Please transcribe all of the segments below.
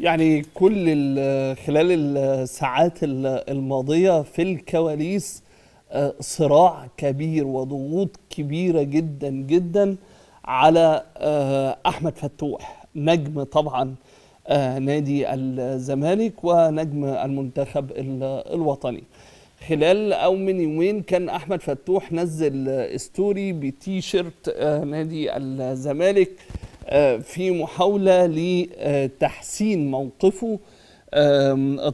يعني كل خلال الساعات الماضية في الكواليس آه، صراع كبير وضغوط كبيرة جدا جدا على آه، أحمد فتوح نجم طبعا آه، نادي الزمالك ونجم المنتخب الوطني خلال او من يومين كان احمد فتوح نزل ستوري بتي شيرت نادي الزمالك آه، في محاولة لتحسين موقفه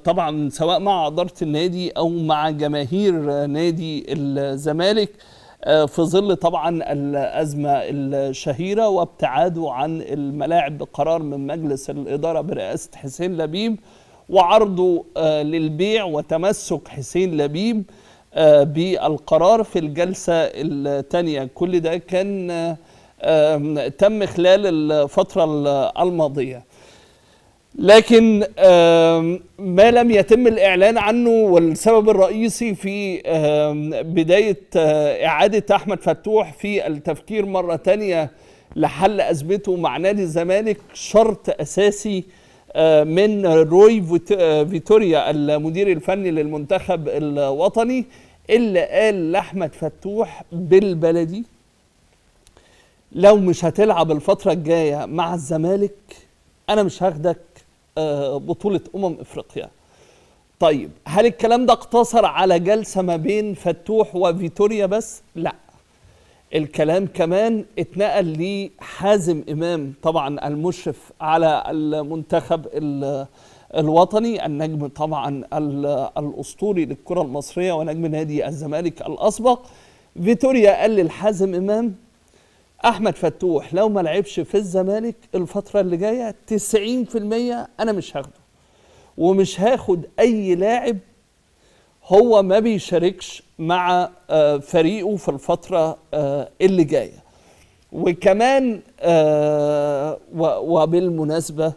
طبعا سواء مع إدارة النادي أو مع جماهير نادي الزمالك آه، في ظل طبعا الأزمة الشهيرة وابتعاده عن الملاعب بقرار من مجلس الإدارة برئاسة حسين لبيب وعرضه آه، للبيع وتمسك حسين لبيب بالقرار في الجلسة الثانية كل ده كان تم خلال الفترة الماضية لكن ما لم يتم الإعلان عنه والسبب الرئيسي في بداية آه، إعادة أحمد فتوح في التفكير مرة تانية لحل أزمته مع نادي الزمالك شرط أساسي آه، من روي آه، فيتوريا المدير الفني للمنتخب الوطني اللي قال لأحمد فتوح بالبلدي لو مش هتلعب الفترة الجاية مع الزمالك أنا مش هاخدك آه، بطولة أمم إفريقيا طيب هل الكلام ده اقتصر على جلسة ما بين فتوح وفيتوريا بس؟ لا الكلام كمان اتنقل لحازم إمام طبعا المشرف على المنتخب الوطني النجم طبعا الأسطوري للكرة المصرية ونجم نادي الزمالك الأسبق فيتوريا قال للحازم إمام احمد فتوح لو ما لعبش في الزمالك الفتره اللي جايه 90% انا مش هاخده ومش هاخد اي لاعب هو ما بيشاركش مع آه، فريقه في الفتره آه، اللي جايه وكمان آه، وبالمناسبه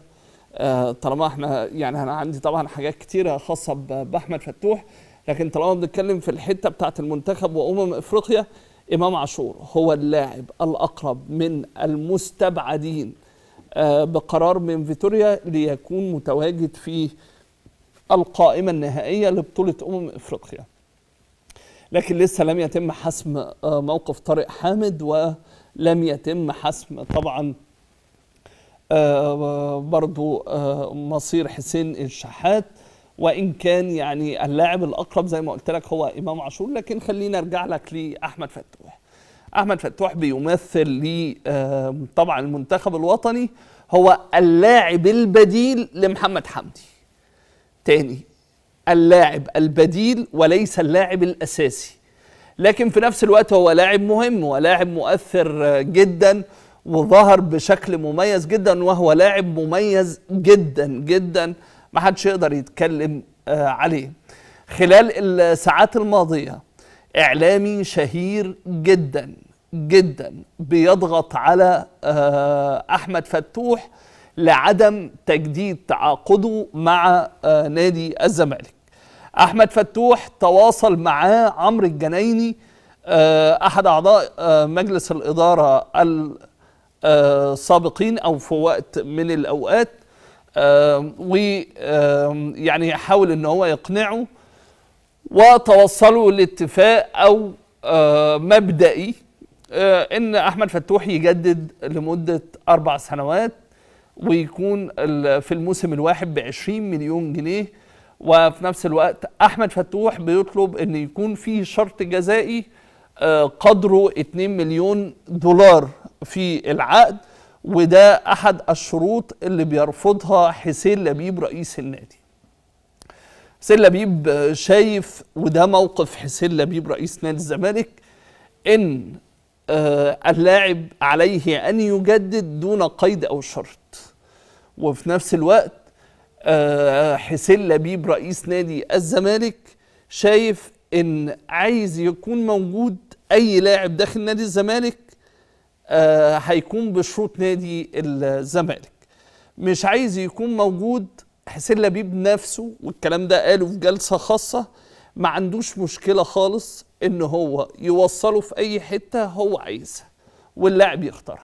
طالما احنا يعني انا عندي طبعا حاجات كتيره خاصه باحمد فتوح لكن طالما بنتكلم في الحته بتاعه المنتخب وامم افريقيا امام عاشور هو اللاعب الاقرب من المستبعدين آه، بقرار من فيتوريا ليكون متواجد في القائمه النهائيه لبطوله امم افريقيا. لكن لسه لم يتم حسم آه، موقف طارق حامد ولم يتم حسم طبعا آه، برضو مصير حسين الشحات وان كان يعني اللاعب الاقرب زي ما قلت لك هو امام عاشور لكن خلينا ارجع لك لاحمد فتوح احمد فتوح بيمثل لي طبعا المنتخب الوطني هو اللاعب البديل لمحمد حمدي تاني اللاعب البديل وليس اللاعب الاساسي لكن في نفس الوقت هو لاعب مهم ولاعب مؤثر آه، جدا وظهر بشكل مميز جدا وهو لاعب مميز جدا جدا ما حدش يقدر يتكلم آه، عليه خلال الساعات الماضيه اعلامي شهير جدا جدا بيضغط على آه، احمد فتوح لعدم تجديد تعاقده مع آه، نادي الزمالك احمد فتوح تواصل معاه عمرو الجنايني احد اعضاء مجلس الاداره السابقين او في وقت من الاوقات ويعني يحاول ان هو يقنعه وتوصلوا لاتفاق او آه، مبدئي آه، ان احمد فتوح يجدد لمده اربع سنوات ويكون في الموسم الواحد ب 20 مليون جنيه وفي نفس الوقت احمد فتوح بيطلب ان يكون في شرط جزائي آه، قدره 2 مليون دولار في العقد وده احد الشروط اللي بيرفضها حسين لبيب رئيس النادي حسين لبيب شايف وده موقف حسين لبيب رئيس نادي الزمالك ان آه، اللاعب عليه ان يجدد دون قيد او شرط وفي نفس الوقت آه، حسين لبيب رئيس نادي الزمالك شايف ان عايز يكون موجود اي لاعب داخل نادي الزمالك آه، هيكون بشروط نادي الزمالك مش عايز يكون موجود حسين لبيب نفسه والكلام ده قاله في جلسه خاصه ما عندوش مشكله خالص ان هو يوصله في اي حته هو عايزها واللاعب يختارها